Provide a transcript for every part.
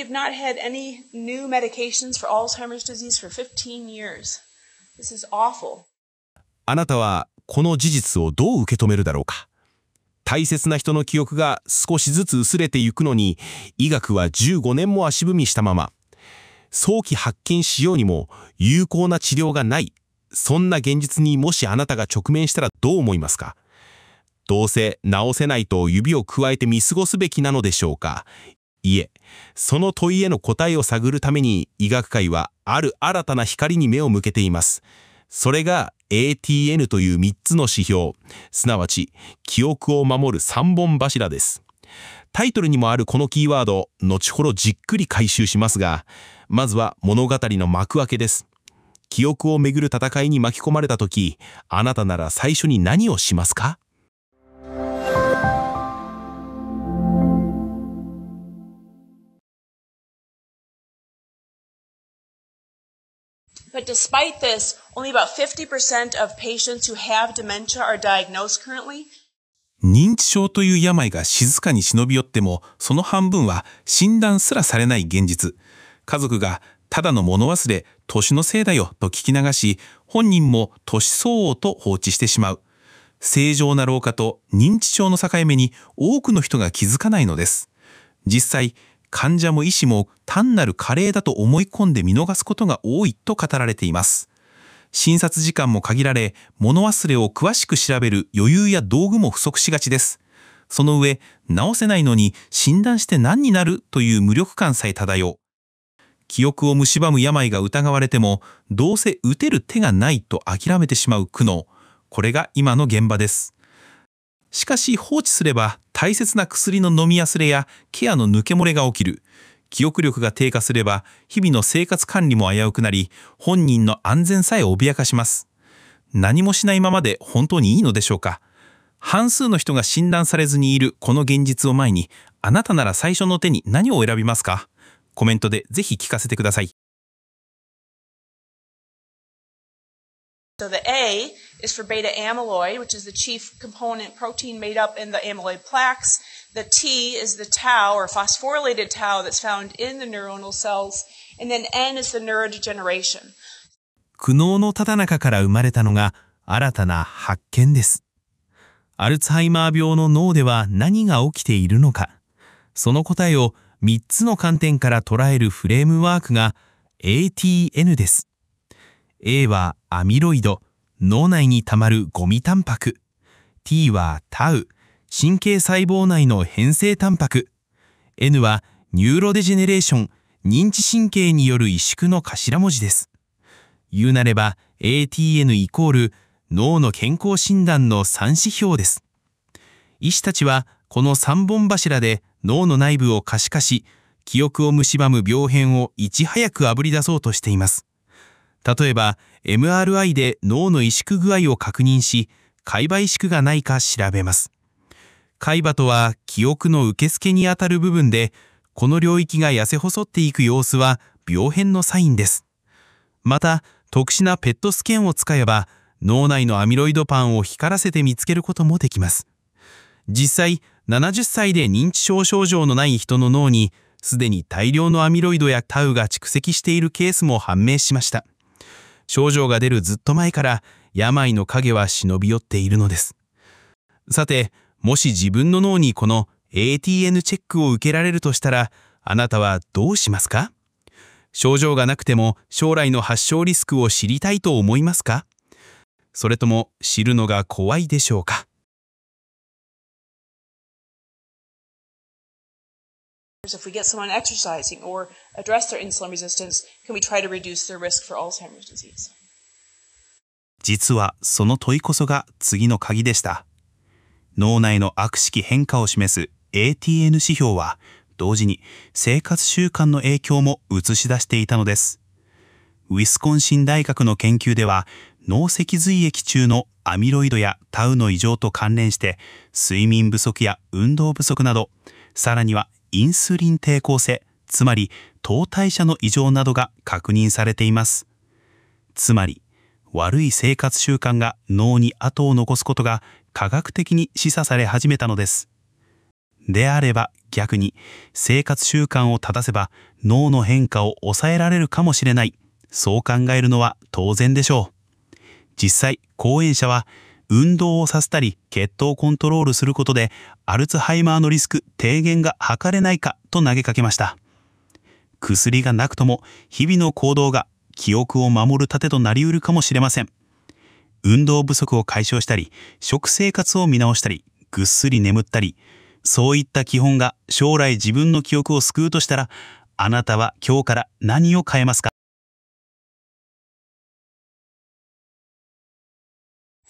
have not had any new medications for Alzheimer's disease for 15 years. This is awful. あなたはこの事実をどう受け止めるだろうか大切な人の記憶が少しずつ薄れてゆくのに医学は15年も足踏みしたまま早期発見しようにも有効な治療がないそんな現実にもしあなたが直面したらどう思いますかどうせ治せないと指をくわえて見過ごすべきなのでしょうかいえ、その問いへの答えを探るために医学界はある新たな光に目を向けています。それが ATN という3つの指標、すなわち記憶を守る3本柱です。タイトルにもあるこのキーワード、後ほどじっくり回収しますが、まずは物語の幕開けです。記憶をめぐる戦いに巻き込まれた時、あなたなら最初に何をしますか But despite this, only about 50% of patients who have dementia are diagnosed currently. 認知症という病が静かに忍び寄っても、その半分は診断すらされない現実。家族がただの物忘れ、年のせいだよと聞き流し、本人も年相応と放置してしまう。正常な老化と認知症の境目に多くの人が気づかないのです。実際、患者も医師も単なる加齢だと思い込んで見逃すことが多いと語られています。診察時間も限られ、物忘れを詳しく調べる余裕や道具も不足しがちです。その上、治せないのに診断して何になるという無力感さえ漂う。記憶を蝕む病が疑われても、どうせ打てる手がないと諦めてしまう苦悩。これが今の現場です。しかし放置すれば大切な薬の飲み忘れやケアの抜け漏れが起きる。記憶力が低下すれば、日々の生活管理も危うくなり、本人の安全さえ脅かします。何もしないままで本当にいいのでしょうか半数の人が診断されずにいるこの現実を前に、あなたなら最初の手に何を選びますかコメントでぜひ聞かせてください。So the A is for beta amyloid, which is the chief component protein made up in the amyloid plaques. The T is the tau or phosphorylated tau that's found in the neuronal cells. And then N is the neurodegeneration. 苦悩のただ中から生まれたのが新たな発見です。アルツハイマー病の脳では何が起きているのか、その答えを3つの観点から捉えるフレームワークが ATN です。A はアミロイド、脳内にたまるゴミタンパク。T はタウ、神経細胞内の変性タンパク。N はニューロデジェネレーション、認知神経による萎縮の頭文字です。言うなれば ATN イコール脳の健康診断の3指標です。医師たちはこの3本柱で脳の内部を可視化し、記憶を蝕む病変をいち早くあぶり出そうとしています。例えば MRI で脳の萎縮具合を確認し海馬萎縮がないか調べます海馬とは記憶の受付にあたる部分でこの領域が痩せ細っていく様子は病変のサインですまた特殊なペットスキャンを使えば脳内のアミロイドパンを光らせて見つけることもできます実際70歳で認知症症状のない人の脳にすでに大量のアミロイドやタウが蓄積しているケースも判明しました症状が出るずっと前から病の影は忍び寄っているのです。さて、もし自分の脳にこの ATN チェックを受けられるとしたら、あなたはどうしますか症状がなくても将来の発症リスクを知りたいと思いますかそれとも知るのが怖いでしょうか Alzheimer's if we get someone exercising or address their insulin resistance, can we try to reduce their risk for Alzheimer's disease? 実はその問いこそが次の鍵でした。脳内の悪しき変化を示す ATN 指標は、同時に生活習慣の影響も映し出していたのです。ウィスコンシン大学の研究では、脳脊髄液中のアミロイドやタウの異常と関連して、睡眠不足や運動不足など、さらにはインスリン抵抗性つまり糖代謝の異常などが確認されていますつまり悪い生活習慣が脳に後を残すことが科学的に示唆され始めたのですであれば逆に生活習慣を正せば脳の変化を抑えられるかもしれないそう考えるのは当然でしょう実際講演者は運動をさせたり血糖コントロールすることでアルツハイマーのリスク低減が図れないかと投げかけました薬がなくとも日々の行動が記憶を守る盾となりうるかもしれません運動不足を解消したり食生活を見直したりぐっすり眠ったりそういった基本が将来自分の記憶を救うとしたらあなたは今日から何を変えますか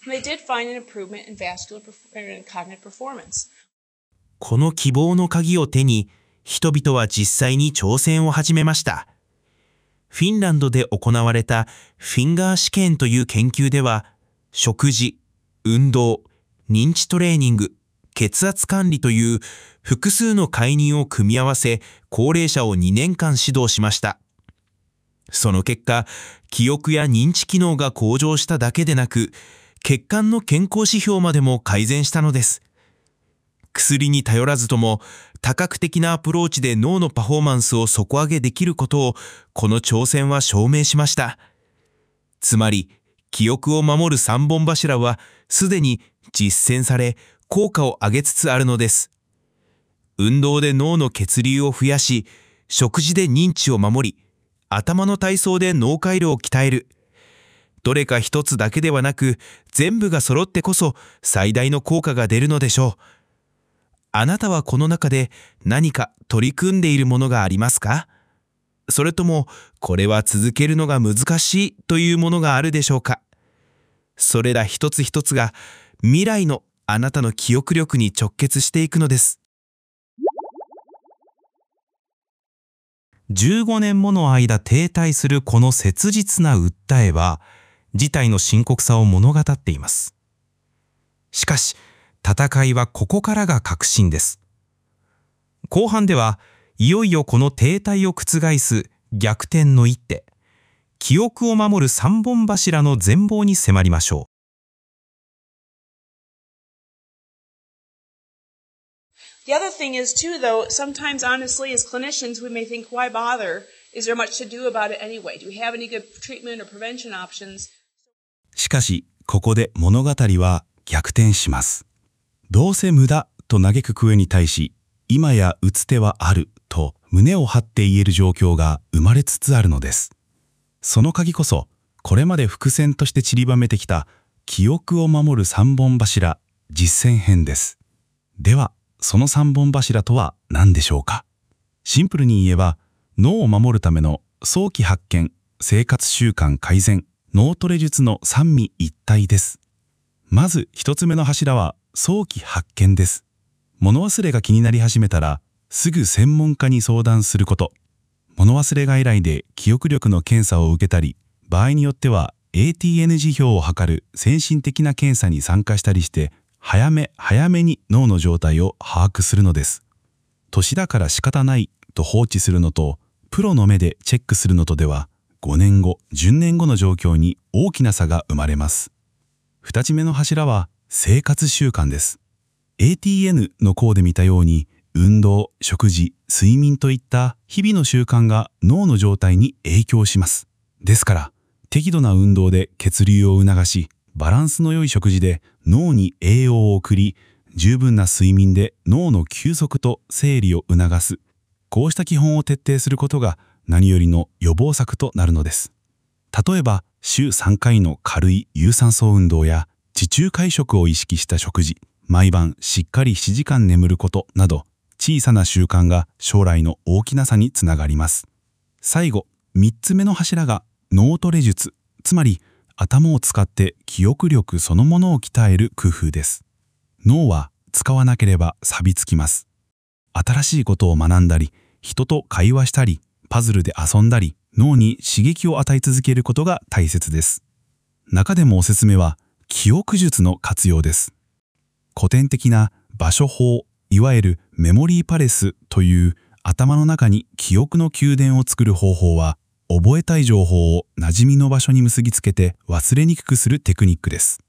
And they did find an improvement in vascular and cognitive performance. この希望の鍵を手に、人々は実際に挑戦を始めました。フィンランドで行われたフィンガー試験という研究では、食事、運動、認知トレーニング、血圧管理という複数の介入を組み合わせ、高齢者を2年間指導しました。その結果、記憶や認知機能が向上しただけでなく、血管の健康指標までも改善したのです。薬に頼らずとも多角的なアプローチで脳のパフォーマンスを底上げできることをこの挑戦は証明しました。つまり、記憶を守る三本柱はすでに実践され効果を上げつつあるのです。運動で脳の血流を増やし、食事で認知を守り、頭の体操で脳回路を鍛える。どれか一つだけではなく全部が揃ってこそ最大の効果が出るのでしょう。あなたはこの中で何か取り組んでいるものがありますかそれともこれは続けるのが難しいというものがあるでしょうかそれら一つ一つが未来のあなたの記憶力に直結していくのです15年もの間停滞するこの切実な訴えは事態の深刻さを物語っています。しかし、戦いはここからが核心です。後半では、いよいよこの停滞を覆す逆転の一手、記憶を守る三本柱の全貌に迫りましょう。The other thing is too though, sometimes honestly as clinicians we may think why bother? Is there much to do about it anyway? Do we have any good treatment or prevention options? しかし、ここで物語は逆転します。どうせ無駄と嘆く声に対し、今や打つ手はあると胸を張って言える状況が生まれつつあるのです。その鍵こそ、これまで伏線として散りばめてきた記憶を守る3本柱、実践編です。では、その3本柱とは何でしょうかシンプルに言えば、脳を守るための早期発見、生活習慣改善脳トレ術の三味一体です。まず1つ目の柱は早期発見です。物忘れが気になり始めたら、すぐ専門家に相談すること。物忘れ外来で記憶力の検査を受けたり、場合によっては ATNG 表を測る先進的な検査に参加したりして、早め早めに脳の状態を把握するのです。年だから仕方ないと放置するのと、プロの目でチェックするのとでは、5年後10年後の状況に大きな差が生まれます2つ目の柱は生活習慣です ATN の項で見たように運動食事睡眠といった日々の習慣が脳の状態に影響しますですから適度な運動で血流を促しバランスの良い食事で脳に栄養を送り十分な睡眠で脳の休息と整理を促すこうした基本を徹底することが何よりの予防策となるのです。例えば、週3回の軽い有酸素運動や、地中会食を意識した食事、毎晩しっかり7時間眠ることなど、小さな習慣が将来の大きな差につながります。最後、3つ目の柱が脳トレ術、つまり頭を使って記憶力そのものを鍛える工夫です。脳は使わなければ錆びつきます。新しいことを学んだり、人と会話したり、パズルで遊んだり、脳に刺激を与え続けることが大切です。中でもおすすめは、記憶術の活用です。古典的な場所法、いわゆるメモリーパレスという頭の中に記憶の宮殿を作る方法は、覚えたい情報を馴染みの場所に結びつけて忘れにくくするテクニックです。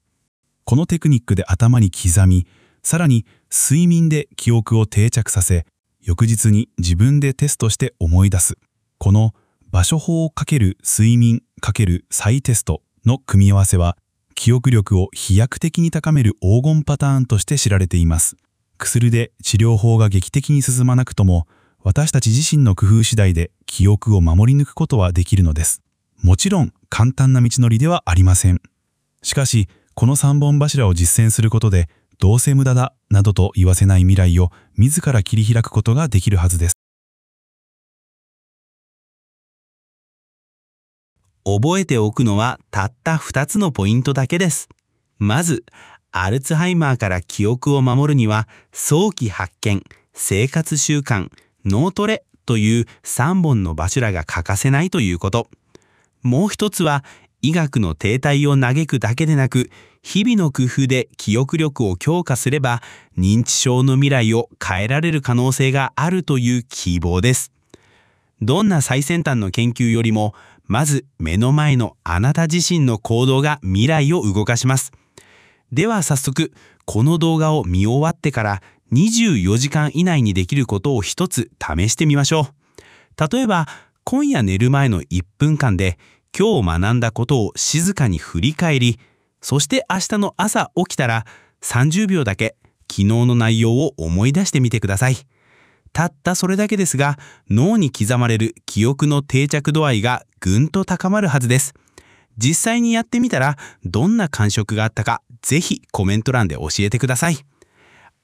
このテクニックで頭に刻み、さらに睡眠で記憶を定着させ、翌日に自分でテストして思い出す。この場所法×睡眠×再テストの組み合わせは、記憶力を飛躍的に高める黄金パターンとして知られています。薬で治療法が劇的に進まなくとも、私たち自身の工夫次第で記憶を守り抜くことはできるのです。もちろん簡単な道のりではありません。しかし、この3本柱を実践することで、どうせ無駄だなどと言わせない未来を自ら切り開くことができるはずです。覚えておくのはたった2つのポイントだけです。まず、アルツハイマーから記憶を守るには、早期発見、生活習慣、脳トレという3本の柱が欠かせないということ。もう一つは、医学の停滞を嘆くだけでなく、日々の工夫で記憶力を強化すれば、認知症の未来を変えられる可能性があるという希望です。どんな最先端の研究よりも、まず目の前のあなた自身の行動が未来を動かします。では早速、この動画を見終わってから24時間以内にできることを一つ試してみましょう。例えば、今夜寝る前の1分間で今日学んだことを静かに振り返り、そして明日の朝起きたら30秒だけ昨日の内容を思い出してみてください。たったそれだけですが脳に刻まれる記憶の定着度合いがぐんと高まるはずです実際にやってみたらどんな感触があったかぜひコメント欄で教えてください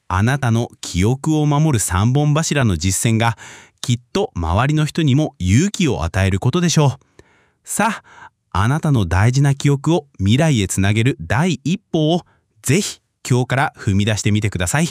あなたの記憶を守る3本柱の実践がきっと周りの人にも勇気を与えることでしょうさああなたの大事な記憶を未来へつなげる第一歩をぜひ今日から踏み出してみてください。